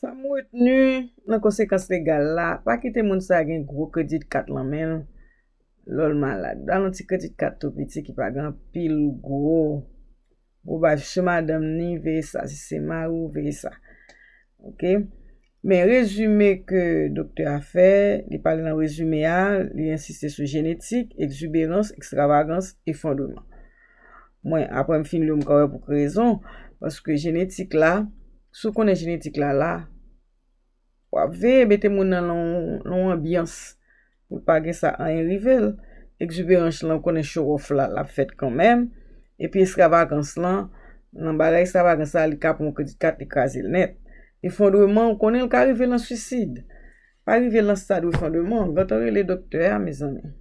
Sa mwet nou, nan konsekans le gal la, pa ki te moun sa gen gro kredit kat lan men, lol malak. Dal an ti kredit kat to, biti ki pa gen pil gro, ou ba fichemadam ni vey sa, si se marou vey sa. Ok? Men rezume ke doktor a fe, li pale nan rezume a, li insiste sou genetik, exuberans, extravagans, e fondouman. Mwen, apre m fin li ou m kowe pou krezon, paske genetik la, Sou konen genetik la la, wave bete moun nan loun ambyans pou page sa an en rivel, ek zube an chlan konen chou of la la fet kanmen, epi esk avagan slan, nan bade esk avagan sa alikap moun kadi kat de kwa zil net, e fondouman konen l ka rive lan sissid, pa rive lan sadou fondouman, gato re le doktore a me zanen.